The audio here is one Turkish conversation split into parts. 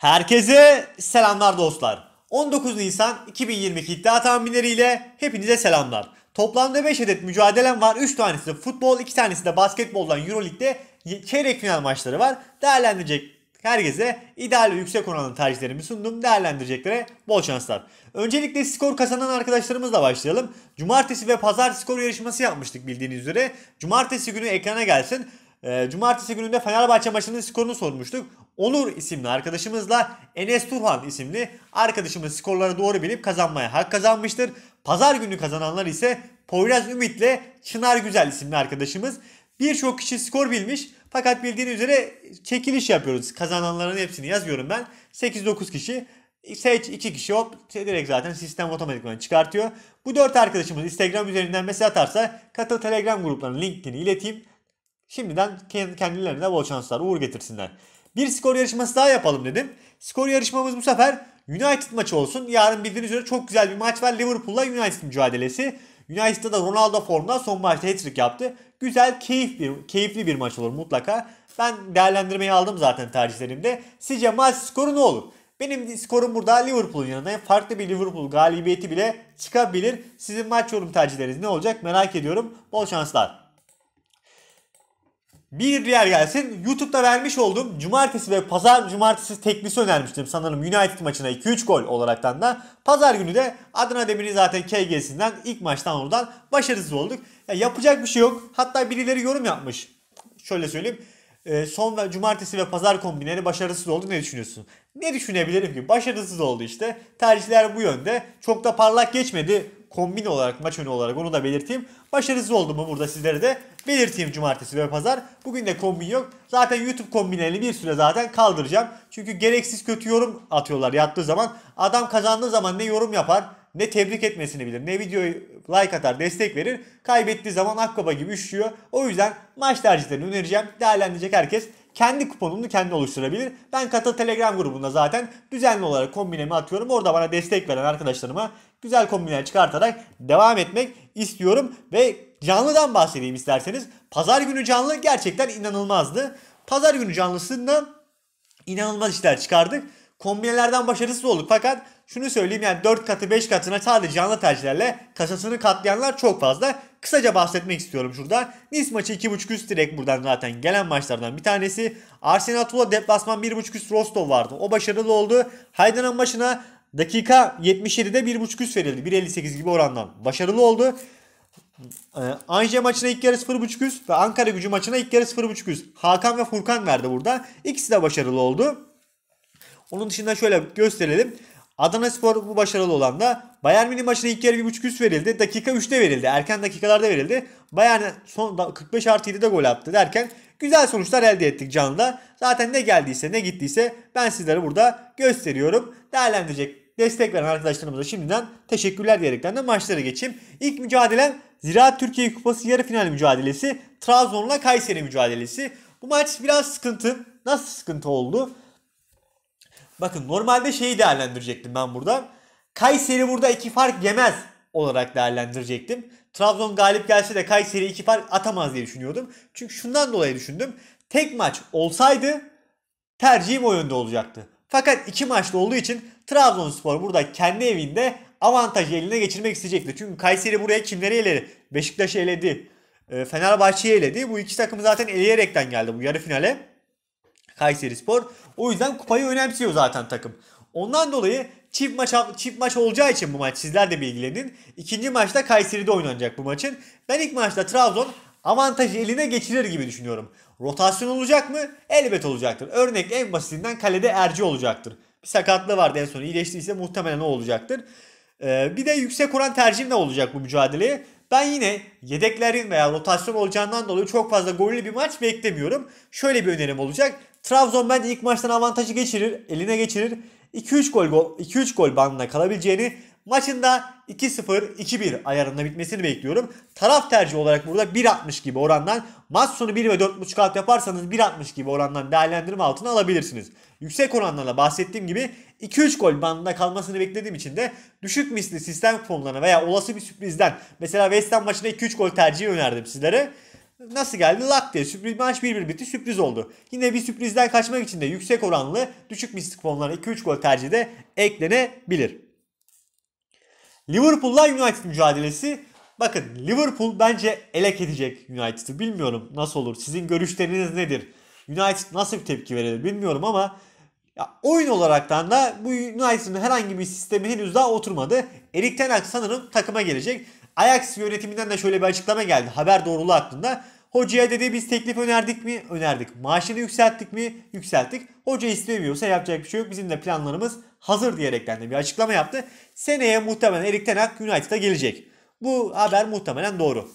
Herkese selamlar dostlar. 19 Nisan 2022 iddia tahminleriyle hepinize selamlar. Toplamda 5 adet mücadelem var. 3 tanesi de futbol, 2 tanesi de basketboldan Euroleague'de çeyrek final maçları var. Değerlendirecek herkese ideal ve yüksek oranlı tercihlerimi sundum. Değerlendireceklere bol şanslar. Öncelikle skor kazanan arkadaşlarımızla başlayalım. Cumartesi ve pazar skor yarışması yapmıştık bildiğiniz üzere. Cumartesi günü ekrana gelsin. E, cumartesi gününde Fenerbahçe maçının skorunu sormuştuk. Onur isimli arkadaşımızla Enes Turhan isimli arkadaşımız skorları doğru bilip kazanmaya hak kazanmıştır. Pazar günü kazananlar ise Poyraz Ümit ile Çınar Güzel isimli arkadaşımız. Birçok kişi skor bilmiş fakat bildiğiniz üzere çekiliş yapıyoruz. Kazananların hepsini yazıyorum ben. 8-9 kişi seç 2 kişi hop şey, direkt zaten sistem otomatikman çıkartıyor. Bu 4 arkadaşımız Instagram üzerinden mesaj atarsa katıl Telegram gruplarının linkini ileteyim. Şimdiden kendilerine bol şanslar, uğur getirsinler. Bir skor yarışması daha yapalım dedim. Skor yarışmamız bu sefer United maçı olsun. Yarın bildiğiniz üzere çok güzel bir maç var. Liverpool'la United mücadelesi. United'da da Ronaldo formda son maçta hat-trick yaptı. Güzel, keyif bir, keyifli bir maç olur mutlaka. Ben değerlendirmeyi aldım zaten tercihlerimde. Sizce maç skoru ne olur? Benim skorum burada Liverpool'un yanında. Farklı bir Liverpool galibiyeti bile çıkabilir. Sizin maç yorum tercihleriniz ne olacak merak ediyorum. Bol şanslar. Bir diğer gelsin. YouTube'da vermiş olduğum cumartesi ve pazar cumartesi teklisi önermiştim. Sanırım United maçına 2-3 gol olaraktan da. Pazar günü de Adana Demir'in zaten KG'sinden ilk maçtan oradan başarısız olduk. Ya yapacak bir şey yok. Hatta birileri yorum yapmış. Şöyle söyleyeyim. E, son ve cumartesi ve pazar kombinleri başarısız oldu. Ne düşünüyorsun? Ne düşünebilirim ki? Başarısız oldu işte. Tercihler bu yönde. Çok da parlak geçmedi kombin olarak maç önü olarak onu da belirteyim. Başarısız oldu mu burada sizlere de belirteyim cumartesi ve pazar. Bugün de kombin yok. Zaten YouTube kombinlerini bir süre zaten kaldıracağım. Çünkü gereksiz kötü yorum atıyorlar yattığı zaman. Adam kazandığı zaman ne yorum yapar ne tebrik etmesini bilir ne videoyu like atar destek verir. Kaybettiği zaman akkaba gibi üşüyor. O yüzden maç tercihlerini önereceğim. Değerlendirecek herkes kendi kuponunu kendi oluşturabilir. Ben katıl Telegram grubunda zaten düzenli olarak kombinemi atıyorum. Orada bana destek veren arkadaşlarıma güzel kombinler çıkartarak devam etmek istiyorum ve canlıdan bahsedeyim isterseniz. Pazar günü canlı gerçekten inanılmazdı. Pazar günü canlısından inanılmaz işler çıkardık. Kombinelerden başarısız olduk fakat şunu söyleyeyim yani 4 katı 5 katına sadece canlı tercihlerle kasasını katlayanlar çok fazla. Kısaca bahsetmek istiyorum şurada. Nice maçı 2.5 üst direkt buradan zaten gelen maçlardan bir tanesi. Arsenal Tula deplasman 1.5 üst Rostov vardı. O başarılı oldu. Haydan'ın maçına dakika 77'de 1.5 üst verildi. 1.58 gibi orandan başarılı oldu. Ee, Ange maçına ilk yarı 0.5 üst ve Ankara gücü maçına ilk yarı 0.5 üst. Hakan ve Furkan verdi burada. İkisi de başarılı oldu. Onun dışında şöyle gösterelim. Adana Spor bu başarılı olan da Bayern Münih maçına ilk yarı 1.5 üst verildi. Dakika 3'te verildi. Erken dakikalarda verildi. Bayern son 45 artı 7'de gol attı derken güzel sonuçlar elde ettik canlıda. Zaten ne geldiyse ne gittiyse ben sizlere burada gösteriyorum. Değerlendirecek destek veren arkadaşlarımıza şimdiden teşekkürler diyerekten de maçlara geçeyim. İlk mücadelem Ziraat Türkiye Kupası yarı final mücadelesi, Trabzon'la Kayseri mücadelesi. Bu maç biraz sıkıntı. Nasıl sıkıntı oldu? Bakın normalde şeyi değerlendirecektim ben burada. Kayseri burada iki fark yemez olarak değerlendirecektim. Trabzon galip gelse de Kayseri iki fark atamaz diye düşünüyordum. Çünkü şundan dolayı düşündüm. Tek maç olsaydı tercihim o yönde olacaktı. Fakat iki maçta olduğu için Trabzonspor burada kendi evinde avantajı eline geçirmek isteyecekti. Çünkü Kayseri buraya kimleri eledi? Beşiktaş'ı eledi. Ee, Fenerbahçe'yi eledi. Bu iki takım zaten eleyerekten geldi bu yarı finale. Kayseri Spor. O yüzden kupayı önemsiyor zaten takım. Ondan dolayı çift maç çift maç olacağı için bu maç sizler de bilgilenin. İkinci maçta Kayseri'de oynanacak bu maçın. Ben ilk maçta Trabzon avantajı eline geçirir gibi düşünüyorum. Rotasyon olacak mı? Elbet olacaktır. Örnek en basitinden kalede Erci olacaktır. Bir sakatlığı vardı en son iyileştiyse muhtemelen o olacaktır. Ee, bir de yüksek oran tercihim ne olacak bu mücadeleye? Ben yine yedeklerin veya rotasyon olacağından dolayı çok fazla gollü bir maç beklemiyorum. Şöyle bir önerim olacak. Trabzon bence ilk maçtan avantajı geçirir, eline geçirir. 2-3 gol gol 2-3 gol bandına kalabileceğini Maçında 2-0, 2-1 ayarında bitmesini bekliyorum. Taraf tercih olarak burada 1.60 gibi orandan maç sonu 1 ve 4.5 alt yaparsanız 1.60 gibi orandan değerlendirme altına alabilirsiniz. Yüksek oranlarla bahsettiğim gibi 2-3 gol bandında kalmasını beklediğim için de düşük misli sistem kuponlarına veya olası bir sürprizden mesela West Ham maçında 2-3 gol tercihi önerdim sizlere. Nasıl geldi? Lak diye. Sürpriz maç 1-1 bitti. Sürpriz oldu. Yine bir sürprizden kaçmak için de yüksek oranlı düşük misli kuponlara 2-3 gol tercihi de eklenebilir. Liverpool'la United mücadelesi. Bakın Liverpool bence elek edecek United'ı. Bilmiyorum nasıl olur. Sizin görüşleriniz nedir? United nasıl bir tepki verir bilmiyorum ama ya oyun olaraktan da bu United'ın herhangi bir sistemi henüz daha oturmadı. Erik Ten Hag sanırım takıma gelecek. Ajax yönetiminden de şöyle bir açıklama geldi haber doğruluğu hakkında. Hocaya dedi biz teklif önerdik mi? Önerdik. Maaşını yükselttik mi? Yükselttik. Hoca istemiyorsa yapacak bir şey yok. Bizim de planlarımız hazır diyerekten de bir açıklama yaptı. Seneye muhtemelen Erik Ten Hag United'a gelecek. Bu haber muhtemelen doğru.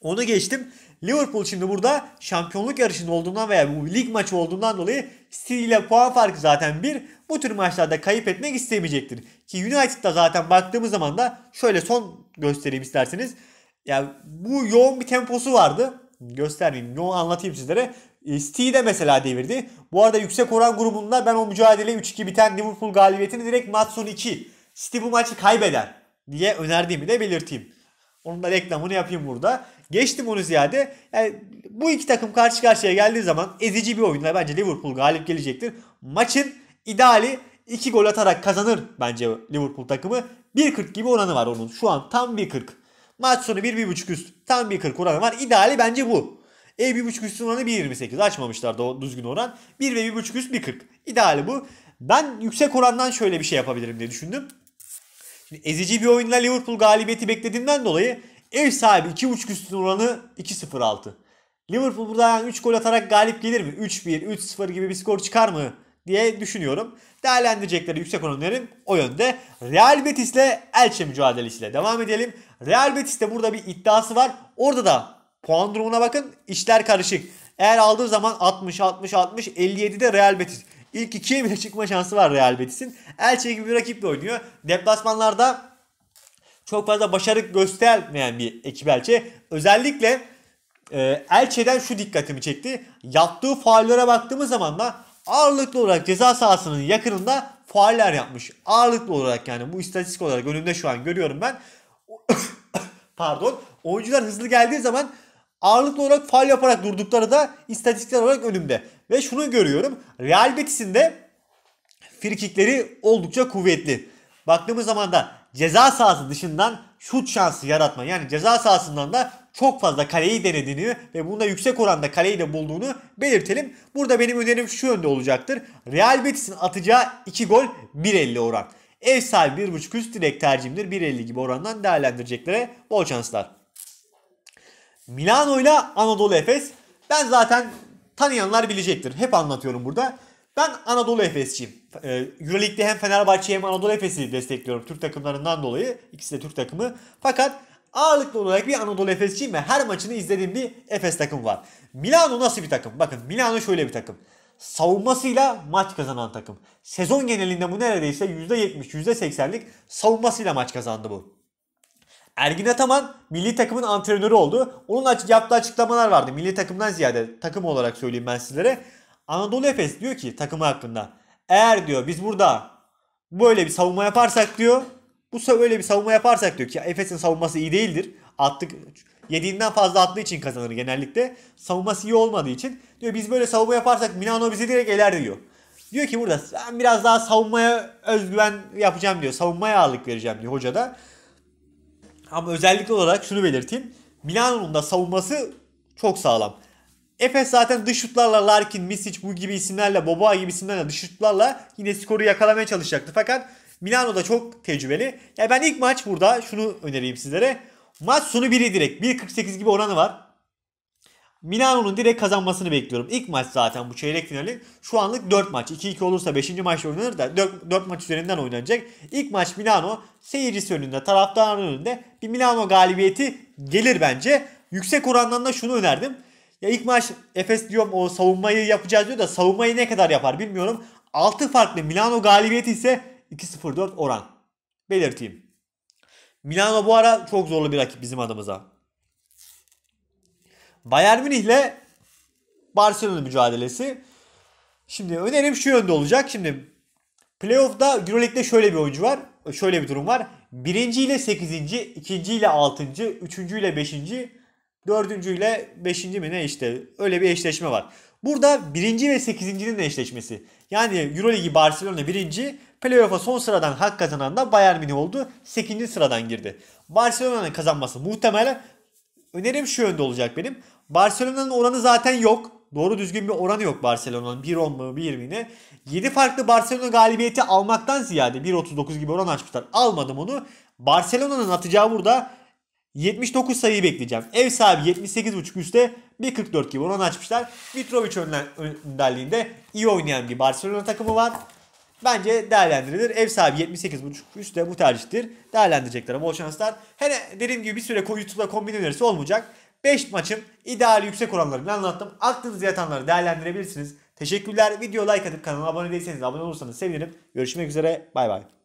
Onu geçtim. Liverpool şimdi burada şampiyonluk yarışında olduğundan veya bu lig maçı olduğundan dolayı City ile puan farkı zaten bir. Bu tür maçlarda kayıp etmek istemeyecektir. Ki United'da zaten baktığımız zaman da şöyle son göstereyim isterseniz. Ya yani bu yoğun bir temposu vardı göstermeyeyim. Yoğun anlatayım sizlere. City e, de mesela devirdi. Bu arada yüksek oran grubunda ben o mücadele 3-2 biten Liverpool galibiyetini direkt maç 2. City bu maçı kaybeder diye önerdiğimi de belirteyim. Onun da reklamını yapayım burada. Geçtim onu ziyade. Yani bu iki takım karşı karşıya geldiği zaman ezici bir oyunla bence Liverpool galip gelecektir. Maçın ideali 2 gol atarak kazanır bence Liverpool takımı. 1.40 gibi oranı var onun. Şu an tam 1.40. Maç sonu 1-1.5 üst. Tam bir 1.40 oranı var. İdeali bence bu. E 1.5 üst oranı 1.28. Açmamışlar da o düzgün oran. 1 ve 1.5 üst 1.40. İdeali bu. Ben yüksek orandan şöyle bir şey yapabilirim diye düşündüm. Şimdi ezici bir oyunla Liverpool galibiyeti beklediğimden dolayı ev sahibi 2.5 üstün oranı 2.06. Liverpool burada yani 3 gol atarak galip gelir mi? 3-1, 3-0 gibi bir skor çıkar mı? diye düşünüyorum. Değerlendirecekleri yüksek önerim o yönde. Real Betis ile Elçe mücadelesiyle devam edelim. Real Betis de burada bir iddiası var. Orada da puan durumuna bakın. işler karışık. Eğer aldığı zaman 60 60 60 57'de Real Betis. İlk ikiye bile çıkma şansı var Real Betis'in. Elçe gibi bir rakiple oynuyor. Deplasmanlarda çok fazla başarı göstermeyen bir ekip Elçe. Özellikle e, Elçe'den şu dikkatimi çekti. Yaptığı faallere baktığımız zaman da ağırlıklı olarak ceza sahasının yakınında faaller yapmış. Ağırlıklı olarak yani bu istatistik olarak önümde şu an görüyorum ben. Pardon. Oyuncular hızlı geldiği zaman ağırlıklı olarak faal yaparak durdukları da istatistikler olarak önümde. Ve şunu görüyorum. Real Betis'in de frikikleri oldukça kuvvetli. Baktığımız zaman da ceza sahası dışından şut şansı yaratma yani ceza sahasından da çok fazla kaleyi denediğini ve bunda yüksek oranda kaleyi de bulduğunu belirtelim. Burada benim önerim şu yönde olacaktır. Real Betis'in atacağı 2 gol 1.50 oran. Ev sahibi 1.5 üst direkt tercihimdir. 1.50 gibi orandan değerlendireceklere bol şanslar. Milano ile Anadolu Efes. Ben zaten tanıyanlar bilecektir. Hep anlatıyorum burada. Ben Anadolu Efes'ciyim. Ee, Euroleague'de hem Fenerbahçe hem Anadolu Efes'i destekliyorum Türk takımlarından dolayı. İkisi de Türk takımı. Fakat Ağırlıklı olarak bir Anadolu Efesçiyim ve her maçını izlediğim bir Efes takım var. Milano nasıl bir takım? Bakın Milano şöyle bir takım. Savunmasıyla maç kazanan takım. Sezon genelinde bu neredeyse %70, %80'lik savunmasıyla maç kazandı bu. Ergin Ataman milli takımın antrenörü oldu. Onun açık yaptığı açıklamalar vardı. Milli takımdan ziyade takım olarak söyleyeyim ben sizlere. Anadolu Efes diyor ki takımı hakkında. Eğer diyor biz burada böyle bir savunma yaparsak diyor bu böyle bir savunma yaparsak diyor ki Efes'in savunması iyi değildir. Attık yediğinden fazla attığı için kazanır genellikle. Savunması iyi olmadığı için. Diyor biz böyle savunma yaparsak Milano bizi direkt eler diyor. Diyor ki burada ben biraz daha savunmaya özgüven yapacağım diyor. Savunmaya ağırlık vereceğim diyor hoca da. Ama özellikle olarak şunu belirteyim. Milano'nun da savunması çok sağlam. Efes zaten dış şutlarla Larkin, Misic bu gibi isimlerle, Boba gibi isimlerle dış şutlarla yine skoru yakalamaya çalışacaktı. Fakat Milano'da çok tecrübeli. Ya ben ilk maç burada şunu önereyim sizlere. Maç sonu 1'i direkt. 1.48 gibi oranı var. Milano'nun direkt kazanmasını bekliyorum. İlk maç zaten bu çeyrek finali. Şu anlık 4 maç. 2-2 olursa 5. maç oynanır da 4, 4 maç üzerinden oynanacak. İlk maç Milano seyircisi önünde, taraftarın önünde bir Milano galibiyeti gelir bence. Yüksek orandan da şunu önerdim. Ya ilk maç Efes diyorum o savunmayı yapacağız diyor da savunmayı ne kadar yapar bilmiyorum. 6 farklı Milano galibiyeti ise 2.04 oran. Belirteyim. Milano bu ara çok zorlu bir rakip bizim adımıza. Bayern Münih ile Barcelona mücadelesi. Şimdi önerim şu yönde olacak. Şimdi playoff'da Euroleague'de şöyle bir oyuncu var. Şöyle bir durum var. Birinci ile sekizinci, ikinci ile altıncı, üçüncü ile beşinci, dördüncü ile beşinci mi ne işte öyle bir eşleşme var. Burada birinci ve sekizincinin eşleşmesi. Yani Euroligi Barcelona birinci, playoff'a son sıradan hak kazanan da Bayern Münih oldu. 8. sıradan girdi. Barcelona'nın kazanması muhtemel. önerim şu yönde olacak benim. Barcelona'nın oranı zaten yok. Doğru düzgün bir oranı yok Barcelona'nın. 1.10 mu 1.20 ne? 7 farklı Barcelona galibiyeti almaktan ziyade 1.39 gibi oran açmışlar. Almadım onu. Barcelona'nın atacağı burada 79 sayı bekleyeceğim. Ev sahibi 78.5 üstte 1.44 gibi onu açmışlar. Mitrovic önderliğinde iyi oynayan bir Barcelona takımı var. Bence değerlendirilir. Ev sahibi 78.5 üst de bu tercihtir. Değerlendirecekler bol şanslar. Hele dediğim gibi bir süre YouTube'da kombin önerisi olmayacak. 5 maçın ideal yüksek oranlarını anlattım. Aklınızda yatanları değerlendirebilirsiniz. Teşekkürler. Video like atıp kanala abone değilseniz abone olursanız sevinirim. Görüşmek üzere. Bay bay.